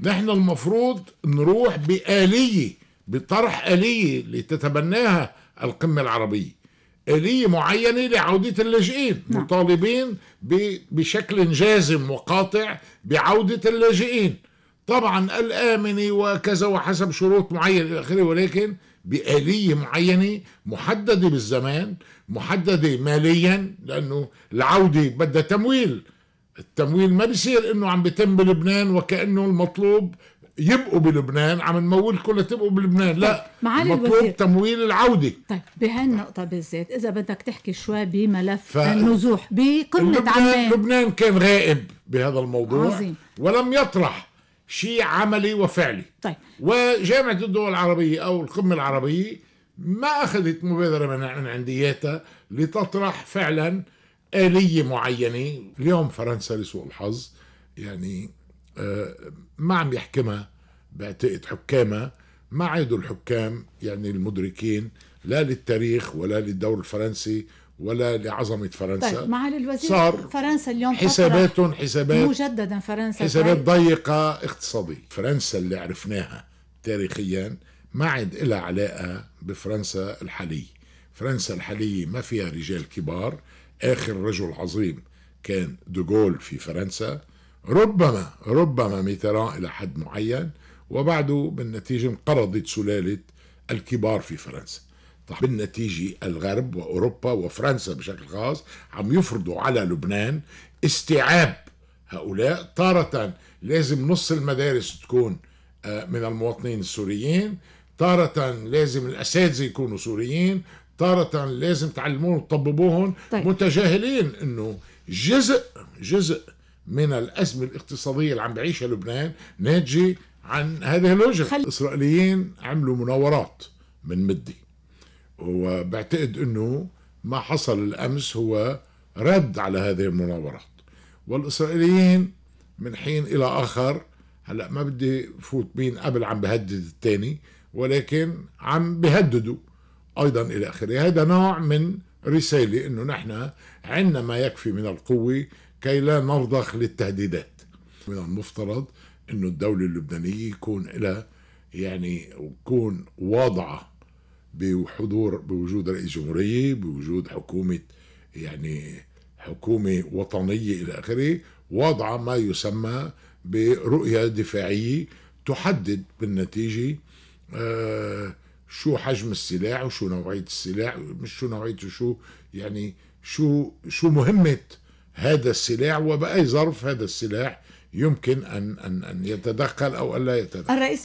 نحن المفروض نروح بآلية بطرح آلية لتتبناها القمة العربية آلية معينة لعودة اللاجئين نعم. مطالبين بشكل جازم وقاطع بعودة اللاجئين طبعا الآمنة وكذا وحسب شروط معينة إلى آخره ولكن بآلية معينة محددة بالزمان محددة ماليا لأنه العودة بدها تمويل التمويل ما بصير انه عم بيتم بلبنان وكانه المطلوب يبقوا بلبنان عم نمولكم لتبقوا بلبنان لا طيب، معالي مطلوب تمويل العودة طيب بهالنقطة بالذات إذا بدك تحكي شوي بملف ف... النزوح بقمة عمان لبنان كان غائب بهذا الموضوع عظيم. ولم يطرح شيء عملي وفعلي طيب وجامعة الدول العربية أو القمة العربية ما أخذت مبادرة من عندياتها لتطرح فعلا آلية معينة اليوم فرنسا لسوء الحظ يعني آه، ما عم يحكمها بعتقد حكامها ما عادوا الحكام يعني المدركين لا للتاريخ ولا للدور الفرنسي ولا لعظمة فرنسا طيب معالي الوزير صار فرنسا اليوم حساباتهم حسابات مجددا فرنسا حسابات طيب. ضيقة اقتصادية فرنسا اللي عرفناها تاريخيا ما عاد لها علاقة بفرنسا الحالية فرنسا الحالية ما فيها رجال كبار آخر رجل عظيم كان دوغول في فرنسا ربما ربما ميتران إلى حد معين وبعده بالنتيجة انقرضت سلالة الكبار في فرنسا طيب بالنتيجة الغرب وأوروبا وفرنسا بشكل خاص عم يفرضوا على لبنان استيعاب هؤلاء تارة لازم نص المدارس تكون آه، من المواطنين السوريين تارة لازم الأساتذة يكونوا سوريين تارة لازم تعلموهم وتطببوهم طيب. متجاهلين انه جزء جزء من الأزمة الاقتصادية اللي عم بعيشها لبنان ناتجة عن هذه اللوجيك خل... الإسرائيليين عملوا مناورات من مدي وبعتقد أنه ما حصل الأمس هو رد على هذه المناورات والإسرائيليين من حين إلى آخر هلأ ما بدي فوت مين قبل عم بهدد الثاني ولكن عم بهددوا أيضا إلى آخره هذا نوع من رسالة أنه نحن عندنا ما يكفي من القوة كي لا نرضخ للتهديدات من المفترض أنه الدولة اللبنانية يكون لها يعني يكون واضعة بحضور بوجود رئيس جمهورية بوجود حكومة يعني حكومة وطنية إلى آخره واضعة ما يسمى برؤية دفاعية تحدد بالنتيجة آه شو حجم السلاح وشو نوعية السلاح مش شو نوعيته شو يعني شو شو مهمة هذا السلاح وبأي ظرف هذا السلاح يمكن أن أن أن يتدخل أو ألا يتدخل الرئيس